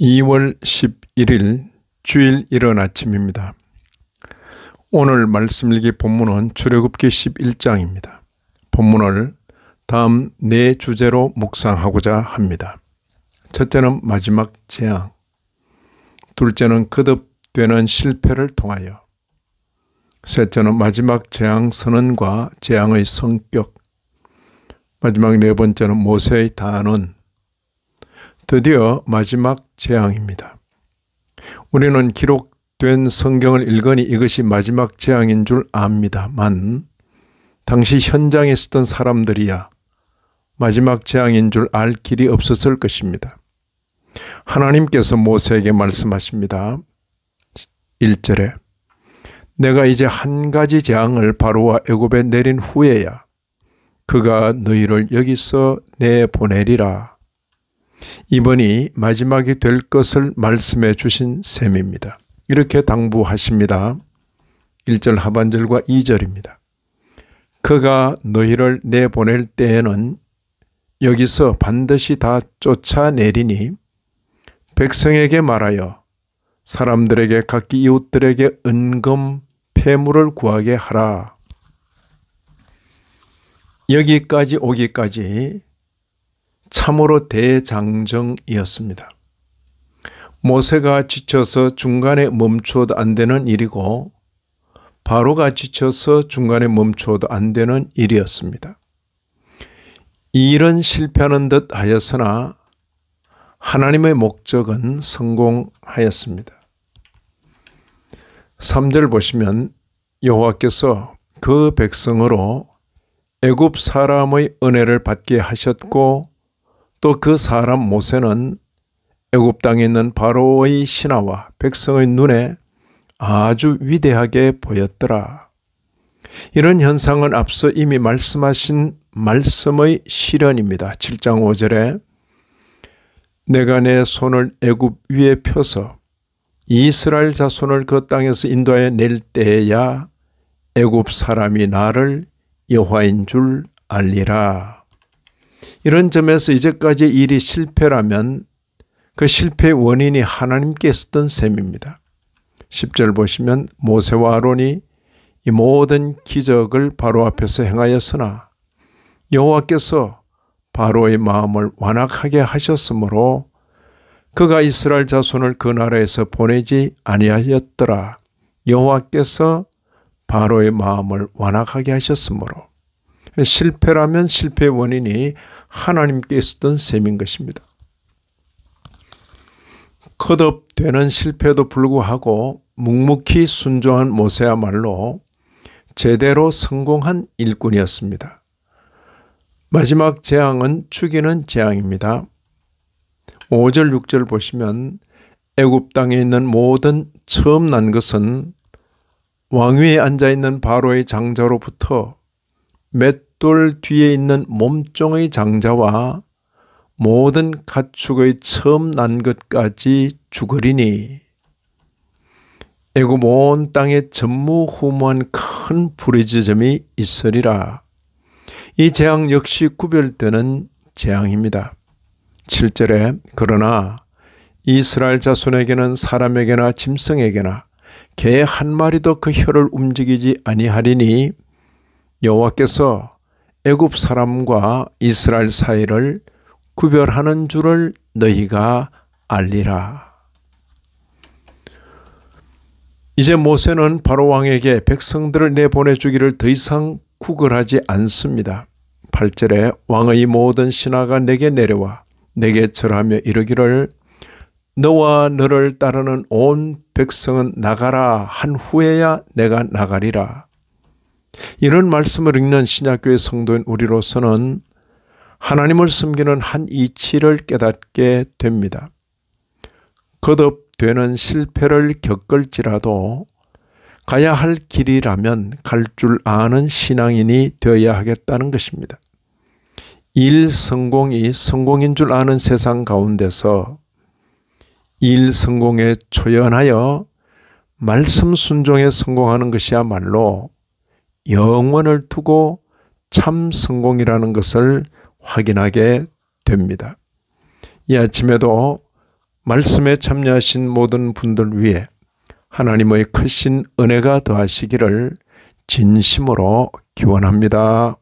2월 11일 주일 일어나 아침입니다. 오늘 말씀 읽기 본문은 출애굽기 11장입니다. 본문을 다음 네 주제로 묵상하고자 합니다. 첫째는 마지막 재앙, 둘째는 거듭되는 실패를 통하여, 셋째는 마지막 재앙 선언과 재앙의 성격, 마지막 네 번째는 모세의 단언, 드디어 마지막 재앙입니다. 우리는 기록된 성경을 읽으니 이것이 마지막 재앙인 줄 압니다만 당시 현장에 있었던 사람들이야 마지막 재앙인 줄 알 길이 없었을 것입니다. 하나님께서 모세에게 말씀하십니다. 1절에 내가 이제 한 가지 재앙을 바로와 애굽에 내린 후에야 그가 너희를 여기서 내보내리라 이번이 마지막이 될 것을 말씀해 주신 셈입니다. 이렇게 당부하십니다. 1절 하반절과 2절입니다. 그가 너희를 내보낼 때에는 여기서 반드시 다 쫓아내리니 백성에게 말하여 사람들에게 각기 이웃들에게 은금 폐물을 구하게 하라. 여기까지 오기까지 참으로 대장정이었습니다. 모세가 지쳐서 중간에 멈춰도 안 되는 일이고 바로가 지쳐서 중간에 멈춰도 안 되는 일이었습니다. 이 일은 실패하는 듯 하였으나 하나님의 목적은 성공하였습니다. 3절 보시면 여호와께서 그 백성으로 애굽 사람의 은혜를 받게 하셨고 또그 사람 모세는 애굽 땅에 있는 바로의 신하와 백성의 눈에 아주 위대하게 보였더라. 이런 현상은 앞서 이미 말씀하신 말씀의 실현입니다. 7장 5절에 내가 내 손을 애굽 위에 펴서 이스라엘 자손을 그 땅에서 인도하낼 때야 애굽 사람이 나를 여호와인 줄 알리라. 이런 점에서 이제까지 일이 실패라면 그 실패의 원인이 하나님께 있었던 셈입니다. 10절 보시면 모세와 아론이 이 모든 기적을 바로 앞에서 행하였으나 여호와께서 바로의 마음을 완악하게 하셨으므로 그가 이스라엘 자손을 그 나라에서 보내지 아니하였더라. 여호와께서 바로의 마음을 완악하게 하셨으므로 실패라면 실패 원인이 하나님께 쓰던 셈인 것입니다. 컷업되는 실패도 불구하고 묵묵히 순종한 모세야말로 제대로 성공한 일꾼이었습니다. 마지막 재앙은 죽이는 재앙입니다. 5절 6절 보시면 애굽 땅에 있는 모든 처음 난 것은 왕위에 앉아 있는 바로의 장자로부터 맷돌 뒤에 있는 몸종의 장자와 모든 가축의 처음 난 것까지 죽으리니 애굽 온 땅에 전무후무한 큰 불의지점이 있으리라. 이 재앙 역시 구별되는 재앙입니다. 7절에 그러나 이스라엘 자손에게는 사람에게나 짐승에게나 개 한 마리도 그 혀를 움직이지 아니하리니 여호와께서 애굽 사람과 이스라엘 사이를 구별하는 줄을 너희가 알리라. 이제 모세는 바로 왕에게 백성들을 내보내 주기를 더 이상 구걸하지 않습니다. 8절에 왕의 모든 신하가 내게 내려와 내게 절하며 이르기를 너와 너를 따르는 온 백성은 나가라 한 후에야 내가 나가리라. 이런 말씀을 읽는 신약교의 성도인 우리로서는 하나님을 섬기는 한 이치를 깨닫게 됩니다. 거듭되는 실패를 겪을지라도 가야 할 길이라면 갈 줄 아는 신앙인이 되어야 하겠다는 것입니다. 일 성공이 성공인 줄 아는 세상 가운데서 일 성공에 초연하여 말씀 순종에 성공하는 것이야말로 영원을 두고 참 성공이라는 것을 확인하게 됩니다. 이 아침에도 말씀에 참여하신 모든 분들 위해 하나님의 크신 은혜가 더하시기를 진심으로 기원합니다.